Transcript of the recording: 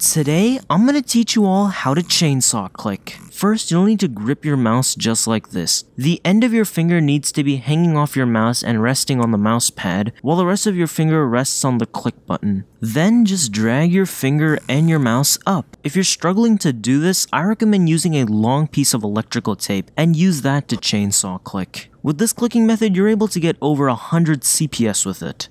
Today, I'm gonna teach you all how to chainsaw click. First, you'll need to grip your mouse just like this. The end of your finger needs to be hanging off your mouse and resting on the mouse pad, while the rest of your finger rests on the click button. Then just drag your finger and your mouse up. If you're struggling to do this, I recommend using a long piece of electrical tape and use that to chainsaw click. With this clicking method, you're able to get over 100 CPS with it.